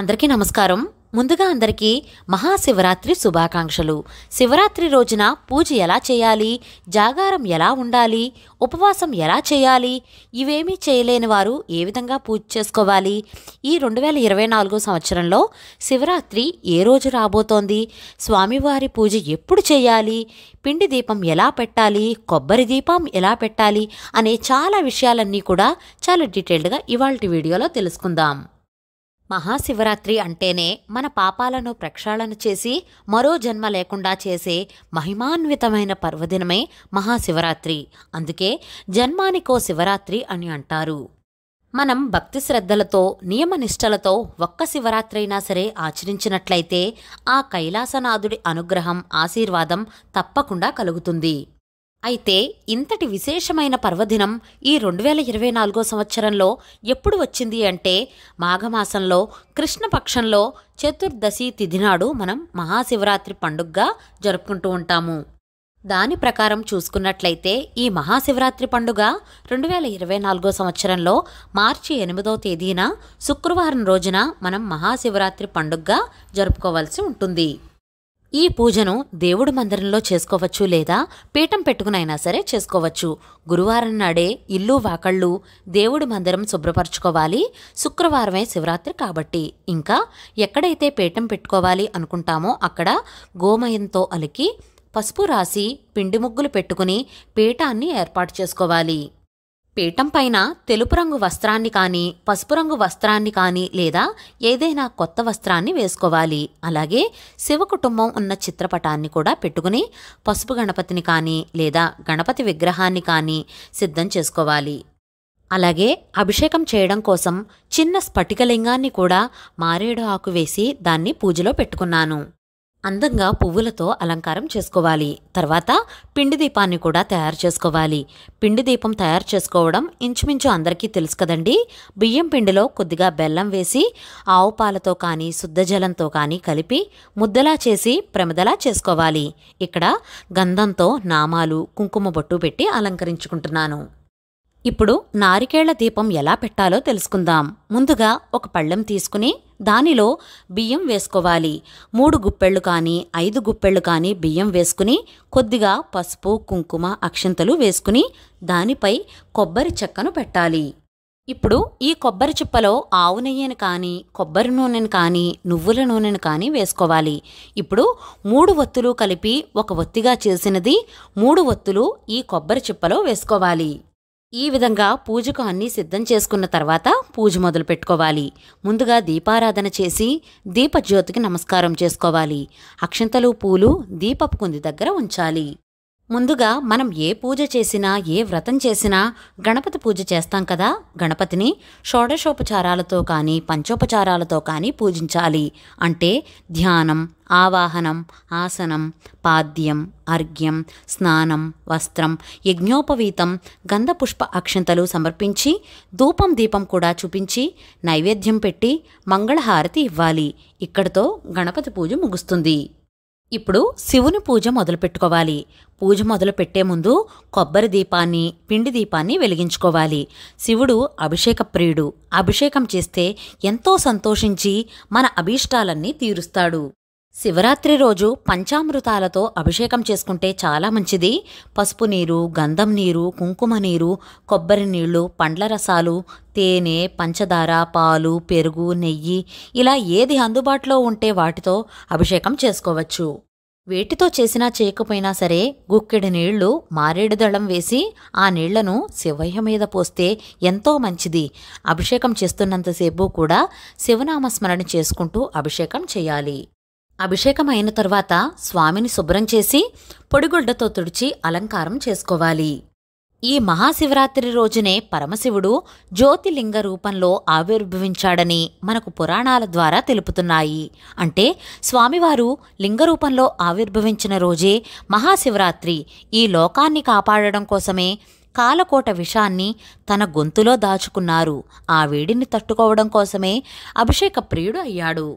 అందరికీ నమస్కారం ముందుగా అందరికీ మహాశివరాత్రి శుభాకాంక్షలు శివరాత్రి రోజున పూజ ఎలా చేయాలి జాగారం ఎలా ఉండాలి ఉపవాసం ఎలా చేయాలి ఇవేమీ చేయలేని వారు ఏ విధంగా పూజ చేసుకోవాలి ఈ రెండు వేల ఇరవై నాలుగు సంవత్సరంలో శివరాత్రి ఏ రోజు రాబోతోంది స్వామివారి పూజ ఎప్పుడు చేయాలి పిండి దీపం ఎలా పెట్టాలి కొబ్బరి దీపం ఎలా పెట్టాలి అనే చాలా విషయాలన్నీ కూడా చాలా డీటెయిల్డ్గా ఇవాళ వీడియోలో తెలుసుకుందాం మహాశివరాత్రి అంటేనే మన పాపాలను ప్రక్షాళన చేసి మరో జన్మ లేకుండా చేసే మహిమాన్వితమైన పర్వదినమే మహాశివరాత్రి అందుకే జన్మానికో శివరాత్రి అని అంటారు మనం భక్తి శ్రద్ధలతో నియమనిష్టలతో ఒక్క శివరాత్రైనా సరే ఆచరించినట్లయితే ఆ కైలాసనాథుడి అనుగ్రహం ఆశీర్వాదం తప్పకుండా కలుగుతుంది అయితే ఇంతటి విశేషమైన పర్వదినం ఈ రెండు వేల ఇరవై నాలుగో సంవత్సరంలో ఎప్పుడు వచ్చింది అంటే మాఘమాసంలో కృష్ణపక్షంలో చతుర్దశి తిథి నాడు మనం మహాశివరాత్రి పండుగగా జరుపుకుంటూ ఉంటాము దాని ప్రకారం చూసుకున్నట్లయితే ఈ మహాశివరాత్రి పండుగ రెండు వేల ఇరవై నాలుగో సంవత్సరంలో మార్చి ఎనిమిదో తేదీన శుక్రవారం రోజున మనం మహాశివరాత్రి పండుగగా జరుపుకోవాల్సి ఉంటుంది ఈ పూజను దేవుడి మందిరంలో చేసుకోవచ్చు లేదా పీఠం పెట్టుకునైనా సరే చేసుకోవచ్చు గురువారం నాడే ఇల్లు వాకళ్ళు దేవుడి మందిరం శుభ్రపరచుకోవాలి శుక్రవారమే శివరాత్రి కాబట్టి ఇంకా ఎక్కడైతే పీఠం పెట్టుకోవాలి అనుకుంటామో అక్కడ గోమయంతో అలికి పసుపు రాసి పిండి ముగ్గులు పెట్టుకుని పీఠాన్ని ఏర్పాటు చేసుకోవాలి పీఠం పైన తెలుపు రంగు వస్త్రాన్ని కానీ పసుపు రంగు వస్త్రాన్ని కానీ లేదా ఏదైనా కొత్త వస్త్రాన్ని వేసుకోవాలి అలాగే శివ కుటుంబం ఉన్న చిత్రపటాన్ని కూడా పెట్టుకుని పసుపు గణపతిని కానీ లేదా గణపతి విగ్రహాన్ని కానీ సిద్ధం చేసుకోవాలి అలాగే అభిషేకం చేయడం కోసం చిన్న స్ఫటికలింగాన్ని కూడా మారేడు ఆకు వేసి దాన్ని పూజలో పెట్టుకున్నాను అందంగా పువ్వులతో అలంకారం చేసుకోవాలి తర్వాత పిండి దీపాన్ని కూడా తయారు చేసుకోవాలి పిండి దీపం తయారు చేసుకోవడం ఇంచుమించు అందరికీ తెలుసు కదండి బియ్యం పిండిలో కొద్దిగా బెల్లం వేసి ఆవు పాలతో కానీ శుద్ధజలంతో కానీ కలిపి ముద్దలా చేసి ప్రమిదలా చేసుకోవాలి ఇక్కడ గంధంతో నామాలు కుంకుమ బొట్టు పెట్టి అలంకరించుకుంటున్నాను ఇప్పుడు నారికేళ్ల దీపం ఎలా పెట్టాలో తెలుసుకుందాం ముందుగా ఒక పళ్ళెం తీసుకుని దానిలో బియ్యం వేసుకోవాలి మూడు గుప్పెళ్ళు కానీ ఐదు గుప్పెళ్ళు కానీ బియ్యం వేసుకుని కొద్దిగా పసుపు కుంకుమ అక్షంతలు వేసుకుని దానిపై కొబ్బరి చెక్కను పెట్టాలి ఇప్పుడు ఈ కొబ్బరి చిప్పలో ఆవు నెయ్యిని కానీ కొబ్బరి నూనెను కానీ నువ్వుల నూనెను కానీ వేసుకోవాలి ఇప్పుడు మూడు ఒత్తులు కలిపి ఒక ఒత్తిగా చేసినది మూడు ఒత్తులు ఈ కొబ్బరి చిప్పలో వేసుకోవాలి ఈ విధంగా పూజకు అన్నీ సిద్ధం చేసుకున్న తర్వాత పూజ మొదలు పెట్టుకోవాలి ముందుగా దీపారాధన చేసి దీపజ్యోతికి నమస్కారం చేసుకోవాలి అక్షంతలు పూలు దీపపు కుంది దగ్గర ఉంచాలి ముందుగా మనం ఏ పూజ చేసినా ఏ వ్రతం చేసినా గణపతి పూజ చేస్తాం కదా గణపతిని షోడశోపచారాలతో కానీ పంచోపచారాలతో కానీ పూజించాలి అంటే ధ్యానం ఆవాహనం ఆసనం పాద్యం అర్ఘ్యం స్నానం వస్త్రం యజ్ఞోపవీతం గంధపుష్ప అక్షంతలు సమర్పించి ధూపం దీపం కూడా చూపించి నైవేద్యం పెట్టి మంగళహారతి ఇవ్వాలి ఇక్కడితో గణపతి పూజ ముగుస్తుంది ఇప్పుడు శివుని పూజ మొదలుపెట్టుకోవాలి పూజ మొదలు పెట్టే ముందు కొబ్బరి దీపాన్ని పిండి దీపాన్ని వెలిగించుకోవాలి శివుడు అభిషేక ప్రియుడు అభిషేకం చేస్తే ఎంతో సంతోషించి మన అభీష్టాలన్నీ తీరుస్తాడు శివరాత్రి రోజు పంచామృతాలతో అభిషేకం చేసుకుంటే చాలా మంచిది పసుపు నీరు గంధం నీరు కుంకుమ నీరు కొబ్బరి నీళ్లు పండ్ల రసాలు తేనె పంచదార పాలు పెరుగు నెయ్యి ఇలా ఏది అందుబాటులో ఉంటే వాటితో అభిషేకం చేసుకోవచ్చు వేటితో చేసినా చేయకపోయినా సరే గుక్కెడి నీళ్లు మారేడుదళం వేసి ఆ నీళ్లను శివయ్య మీద పోస్తే ఎంతో మంచిది అభిషేకం చేస్తున్నంతసేపు కూడా శివనామస్మరణ చేసుకుంటూ అభిషేకం చేయాలి అభిషేకం అయిన తర్వాత స్వామిని శుభ్రం చేసి పొడిగుడ్డతో తుడిచి అలంకారం చేసుకోవాలి ఈ మహాశివరాత్రి రోజునే పరమశివుడు జ్యోతిలింగ రూపంలో ఆవిర్భవించాడని మనకు పురాణాల ద్వారా తెలుపుతున్నాయి అంటే స్వామివారు లింగరూపంలో ఆవిర్భవించిన రోజే మహాశివరాత్రి ఈ లోకాన్ని కాపాడడం కోసమే కాలకోట విషాన్ని తన గొంతులో దాచుకున్నారు ఆ వేడిని తట్టుకోవడం కోసమే అభిషేక ప్రియుడు అయ్యాడు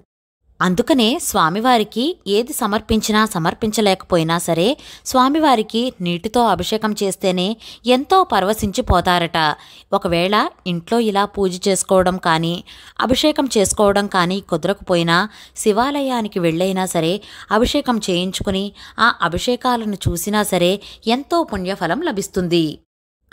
అందుకనే స్వామివారికి ఏది సమర్పించినా సమర్పించలేకపోయినా సరే స్వామివారికి నీటితో అభిషేకం చేస్తేనే ఎంతో పరవశించిపోతారట ఒకవేళ ఇంట్లో ఇలా పూజ చేసుకోవడం కానీ అభిషేకం చేసుకోవడం కానీ కుదరకపోయినా శివాలయానికి వెళ్ళైనా సరే అభిషేకం చేయించుకుని ఆ అభిషేకాలను చూసినా సరే ఎంతో పుణ్యఫలం లభిస్తుంది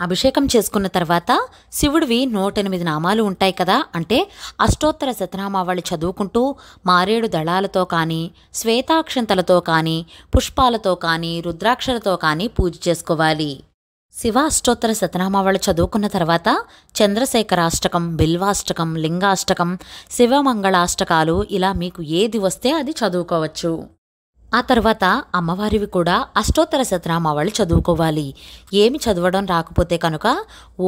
అభిషేకం చేసుకున్న తర్వాత శివుడివి నూటెనిమిది నామాలు ఉంటాయి కదా అంటే అష్టోత్తర శతనామావళి చదువుకుంటూ మారేడు దళాలతో కానీ శ్వేతాక్షంతలతో కానీ పుష్పాలతో కానీ రుద్రాక్షలతో కానీ పూజ చేసుకోవాలి శివ అష్టోత్తర శతనామావళి చదువుకున్న తర్వాత చంద్రశేఖరాష్టకం బిల్వాష్టకం లింగాష్టకం శివమంగళాష్టకాలు ఇలా మీకు ఏది వస్తే అది చదువుకోవచ్చు ఆ తర్వాత అమ్మవారివి కూడా అష్టోత్తర శతనామావళి చదువుకోవాలి ఏమి చదవడం రాకపోతే కనుక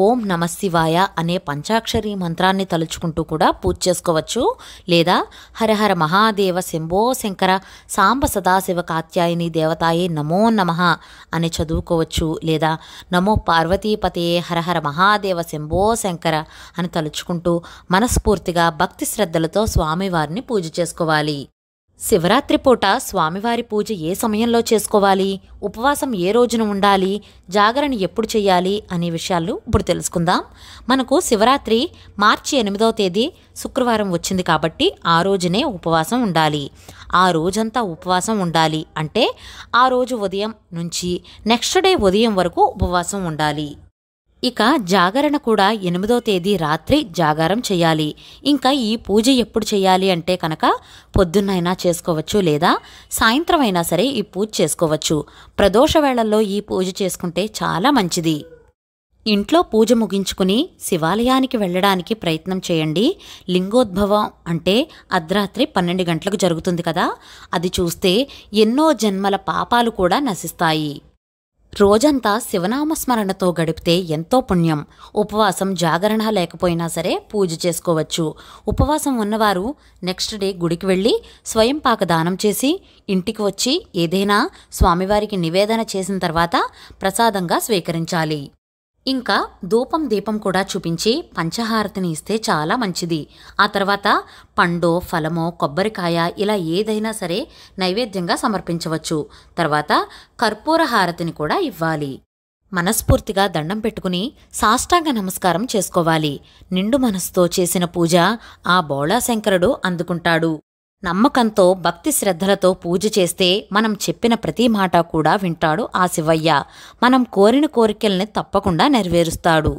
ఓం నమ శివాయ అనే పంచాక్షరి మంత్రాన్ని తలుచుకుంటూ కూడా పూజ చేసుకోవచ్చు లేదా హరహర మహాదేవ శంభో శంకర సాంబ సదాశివ కాత్యాయని దేవతాయే నమో నమ అని చదువుకోవచ్చు లేదా నమో పార్వతీపతే హరహర మహాదేవ శంభో శంకర అని తలుచుకుంటూ మనస్ఫూర్తిగా భక్తి శ్రద్ధలతో స్వామివారిని పూజ చేసుకోవాలి శివరాత్రి పూట స్వామివారి పూజ ఏ సమయంలో చేసుకోవాలి ఉపవాసం ఏ రోజున ఉండాలి జాగరణ ఎప్పుడు చేయాలి అనే విషయాలు ఇప్పుడు తెలుసుకుందాం మనకు శివరాత్రి మార్చి ఎనిమిదవ తేదీ శుక్రవారం వచ్చింది కాబట్టి ఆ రోజునే ఉపవాసం ఉండాలి ఆ రోజంతా ఉపవాసం ఉండాలి అంటే ఆ రోజు ఉదయం నుంచి నెక్స్ట్ డే ఉదయం వరకు ఉపవాసం ఉండాలి ఇక జాగరణ కూడా ఎనిమిదో తేదీ రాత్రి జాగారం చేయాలి ఇంకా ఈ పూజ ఎప్పుడు చేయాలి అంటే కనుక పొద్దున్నైనా చేసుకోవచ్చు లేదా సాయంత్రం అయినా సరే ఈ పూజ చేసుకోవచ్చు ప్రదోష వేళల్లో ఈ పూజ చేసుకుంటే చాలా మంచిది ఇంట్లో పూజ ముగించుకుని శివాలయానికి వెళ్ళడానికి ప్రయత్నం చేయండి లింగోద్భవం అంటే అర్ధరాత్రి పన్నెండు గంటలకు జరుగుతుంది కదా అది చూస్తే ఎన్నో జన్మల పాపాలు కూడా నశిస్తాయి రోజంతా శివనామస్మరణతో గడిపితే ఎంతో పుణ్యం ఉపవాసం జాగరణ లేకపోయినా సరే పూజ చేసుకోవచ్చు ఉపవాసం ఉన్నవారు నెక్స్ట్ డే గుడికి వెళ్ళి స్వయం పాక దానం చేసి ఇంటికి వచ్చి ఏదైనా స్వామివారికి నివేదన చేసిన తర్వాత ప్రసాదంగా స్వీకరించాలి ఇంకా ధూపం దీపం కూడా చూపించి పంచహారతిని ఇస్తే చాలా మంచిది ఆ తర్వాత పండో ఫలమో కొబ్బరికాయ ఇలా ఏదైనా సరే నైవేద్యంగా సమర్పించవచ్చు తర్వాత కర్పూర హారతిని కూడా ఇవ్వాలి మనస్ఫూర్తిగా దండం పెట్టుకుని సాష్టాంగ నమస్కారం చేసుకోవాలి నిండు మనస్సుతో చేసిన పూజ ఆ బోళాశంకరుడు అందుకుంటాడు నమ్మకంతో భక్తి శ్రద్ధలతో పూజ చేస్తే మనం చెప్పిన ప్రతి మాట కూడా వింటాడు ఆ శివయ్య మనం కోరిన కోరికల్ని తప్పకుండా నెరవేరుస్తాడు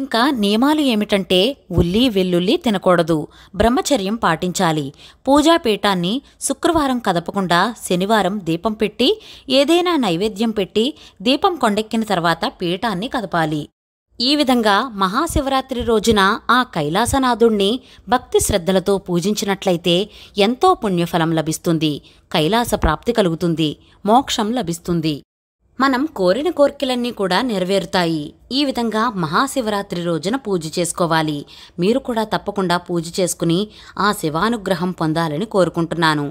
ఇంకా నియమాలు ఏమిటంటే ఉల్లి వెల్లుల్లి తినకూడదు బ్రహ్మచర్యం పాటించాలి పూజాపీఠాన్ని శుక్రవారం కదపకుండా శనివారం దీపం పెట్టి ఏదైనా నైవేద్యం పెట్టి దీపం కొండెక్కిన తర్వాత పీఠాన్ని కదపాలి ఈ విధంగా మహాశివరాత్రి రోజున ఆ కైలాసనాథుణ్ణి భక్తి శ్రద్ధలతో పూజించినట్లయితే ఎంతో పుణ్యఫలం లభిస్తుంది కైలాస ప్రాప్తి కలుగుతుంది మోక్షం లభిస్తుంది మనం కోరిన కోరికలన్నీ కూడా నెరవేరుతాయి ఈ విధంగా మహాశివరాత్రి రోజున పూజ చేసుకోవాలి మీరు కూడా తప్పకుండా పూజ చేసుకుని ఆ శివానుగ్రహం పొందాలని కోరుకుంటున్నాను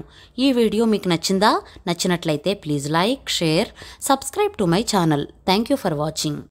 ఈ వీడియో మీకు నచ్చిందా నచ్చినట్లయితే please like share subscribe to my channel thank you for watching